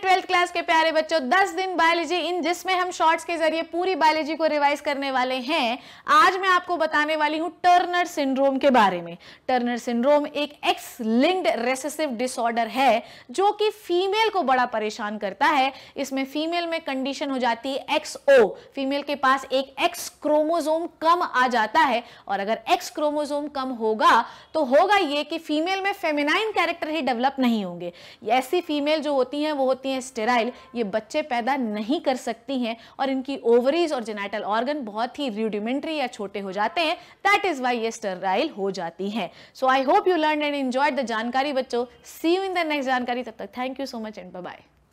12 class के प्यारे बच्चों 10 दिन बायोलॉजी इन जिसमें हम शॉर्ट्स के जरिए पूरी बायोलॉजी को रिवाइज करने वाले हैं आज मैं आपको बताने वाली हूं टर्नर सिंड्रोम के बारे में टर्नर सिंड्रोम एक एक्स लिंक्ड रेसेसिव डिसऑर्डर है जो कि फीमेल को बड़ा परेशान करता है इसमें फीमेल में कंडीशन हो जाती है एक्स ओ फीमेल के पास एक एक्स क्रोमोजोम कम आ जाता है और अगर एक्स क्रोमोजोम कम होगा तो होगा ये कि फीमेल में फेमिनाइन कैरेक्टर ही डेवलप नहीं होंगे ऐसी फीमेल जो होती हैं वो होती हैं स्टेरा फर्टाइल ये बच्चे पैदा नहीं कर सकती हैं और इनकी ओवरीज और जेनाइटल ऑर्गन बहुत ही रूडिमेंट्री या छोटे हो जाते हैं दैट इज वाई ये स्टरराइल हो जाती हैं so I hope you learn and enjoy the जानकारी बच्चों see you in the next जानकारी तब तक thank you so much and bye